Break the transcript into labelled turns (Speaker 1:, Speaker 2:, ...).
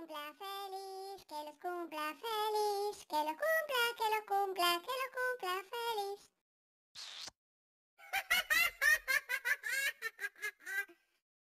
Speaker 1: ¡Que cumpla feliz, que los cumpla feliz, que los cumpla, que los cumpla, que los cumpla